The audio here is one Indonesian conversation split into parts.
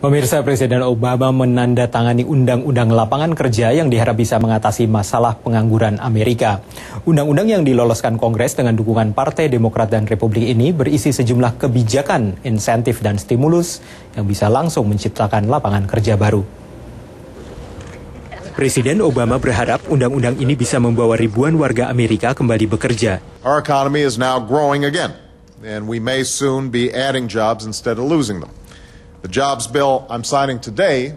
Pemirsa Presiden Obama menandatangani Undang-Undang Lapangan Kerja yang diharap bisa mengatasi masalah pengangguran Amerika. Undang-undang yang diloloskan Kongres dengan dukungan Partai Demokrat dan Republik ini berisi sejumlah kebijakan, insentif, dan stimulus yang bisa langsung menciptakan lapangan kerja baru. Presiden Obama berharap undang-undang ini bisa membawa ribuan warga Amerika kembali bekerja. Our economy is now growing again, and we may soon be adding jobs instead of losing them. The jobs bill I'm signing today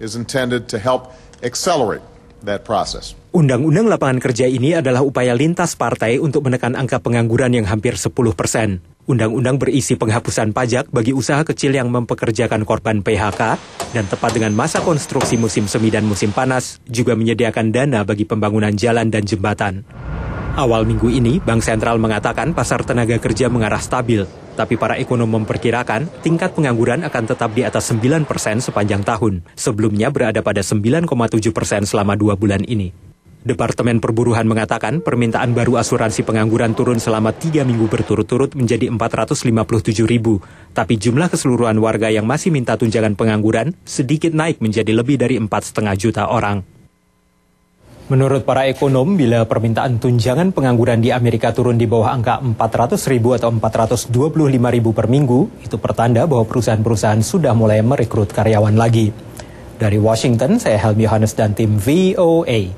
is intended to help accelerate that process. Undang-undang lapangan kerja ini adalah upaya lintas partai untuk menekan angka pengangguran yang hampir 10 persen. Undang-undang berisi penghapusan pajak bagi usaha kecil yang mempekerjakan korban PHK dan tepat dengan masa konstruksi musim semi dan musim panas juga menyediakan dana bagi pembangunan jalan dan jembatan. Awal minggu ini, Bank Sentral mengatakan pasar tenaga kerja mengarah stabil tapi para ekonom memperkirakan tingkat pengangguran akan tetap di atas 9 persen sepanjang tahun. Sebelumnya berada pada 9,7 persen selama dua bulan ini. Departemen Perburuhan mengatakan permintaan baru asuransi pengangguran turun selama tiga minggu berturut-turut menjadi 457 ribu. Tapi jumlah keseluruhan warga yang masih minta tunjangan pengangguran sedikit naik menjadi lebih dari 4,5 juta orang. Menurut para ekonom, bila permintaan tunjangan pengangguran di Amerika turun di bawah angka 400 ribu atau 425 ribu per minggu, itu pertanda bahwa perusahaan-perusahaan sudah mulai merekrut karyawan lagi. Dari Washington, saya Helmi Yohanes dan tim VOA.